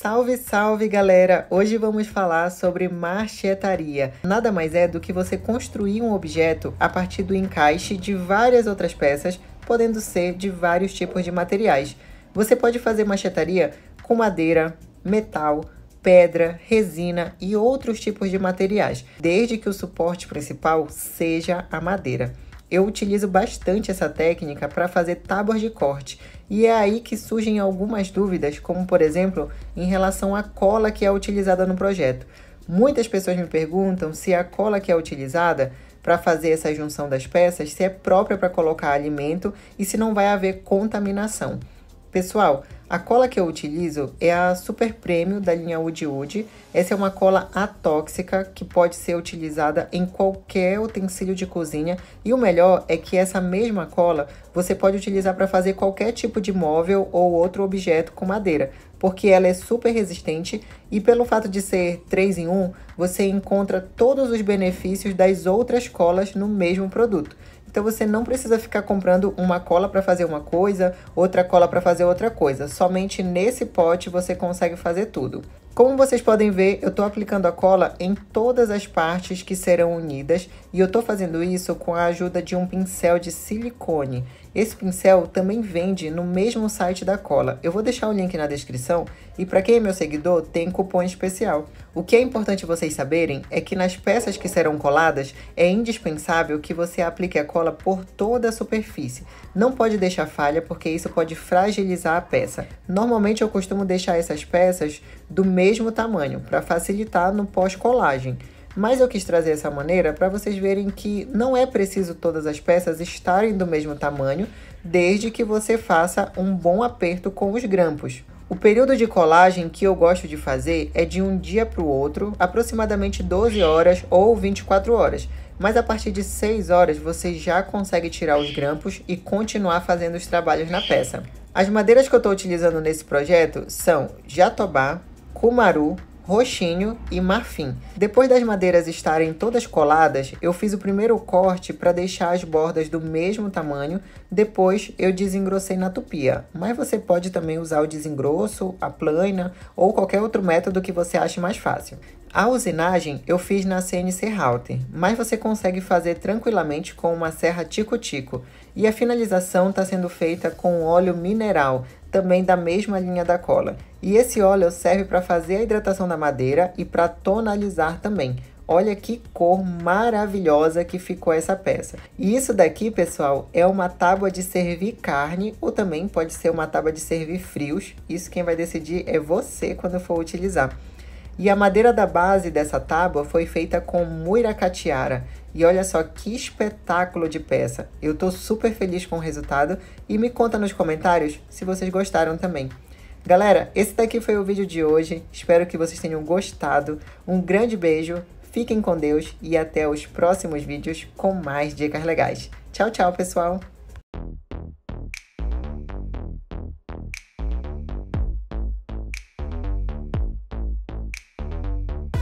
Salve, salve galera! Hoje vamos falar sobre marchetaria. Nada mais é do que você construir um objeto a partir do encaixe de várias outras peças, podendo ser de vários tipos de materiais. Você pode fazer marchetaria com madeira, metal, pedra, resina e outros tipos de materiais, desde que o suporte principal seja a madeira. Eu utilizo bastante essa técnica para fazer tábuas de corte e é aí que surgem algumas dúvidas, como por exemplo, em relação à cola que é utilizada no projeto. Muitas pessoas me perguntam se a cola que é utilizada para fazer essa junção das peças se é própria para colocar alimento e se não vai haver contaminação. Pessoal, a cola que eu utilizo é a Super Premium da linha Wood Wood. Essa é uma cola atóxica que pode ser utilizada em qualquer utensílio de cozinha. E o melhor é que essa mesma cola você pode utilizar para fazer qualquer tipo de móvel ou outro objeto com madeira, porque ela é super resistente e pelo fato de ser 3 em 1, você encontra todos os benefícios das outras colas no mesmo produto. Então você não precisa ficar comprando uma cola para fazer uma coisa, outra cola para fazer outra coisa. Somente nesse pote você consegue fazer tudo. Como vocês podem ver, eu estou aplicando a cola em todas as partes que serão unidas e eu estou fazendo isso com a ajuda de um pincel de silicone. Esse pincel também vende no mesmo site da cola. Eu vou deixar o link na descrição e para quem é meu seguidor, tem cupom especial. O que é importante vocês saberem é que nas peças que serão coladas, é indispensável que você aplique a cola por toda a superfície. Não pode deixar falha porque isso pode fragilizar a peça. Normalmente eu costumo deixar essas peças do mesmo mesmo tamanho, para facilitar no pós-colagem. Mas eu quis trazer essa maneira para vocês verem que não é preciso todas as peças estarem do mesmo tamanho, desde que você faça um bom aperto com os grampos. O período de colagem que eu gosto de fazer é de um dia para o outro, aproximadamente 12 horas ou 24 horas. Mas a partir de 6 horas você já consegue tirar os grampos e continuar fazendo os trabalhos na peça. As madeiras que eu estou utilizando nesse projeto são jatobá, cumaru, roxinho e marfim. Depois das madeiras estarem todas coladas, eu fiz o primeiro corte para deixar as bordas do mesmo tamanho, depois eu desengrossei na tupia, mas você pode também usar o desengrosso, a plana ou qualquer outro método que você ache mais fácil. A usinagem eu fiz na CNC Router, mas você consegue fazer tranquilamente com uma serra tico-tico e a finalização está sendo feita com óleo mineral, também da mesma linha da cola. E esse óleo serve para fazer a hidratação da madeira e para tonalizar também. Olha que cor maravilhosa que ficou essa peça. E isso daqui, pessoal, é uma tábua de servir carne ou também pode ser uma tábua de servir frios. Isso quem vai decidir é você quando for utilizar. E a madeira da base dessa tábua foi feita com muiracatiara. E olha só que espetáculo de peça. Eu tô super feliz com o resultado e me conta nos comentários se vocês gostaram também. Galera, esse daqui foi o vídeo de hoje. Espero que vocês tenham gostado. Um grande beijo, fiquem com Deus e até os próximos vídeos com mais dicas legais. Tchau, tchau, pessoal!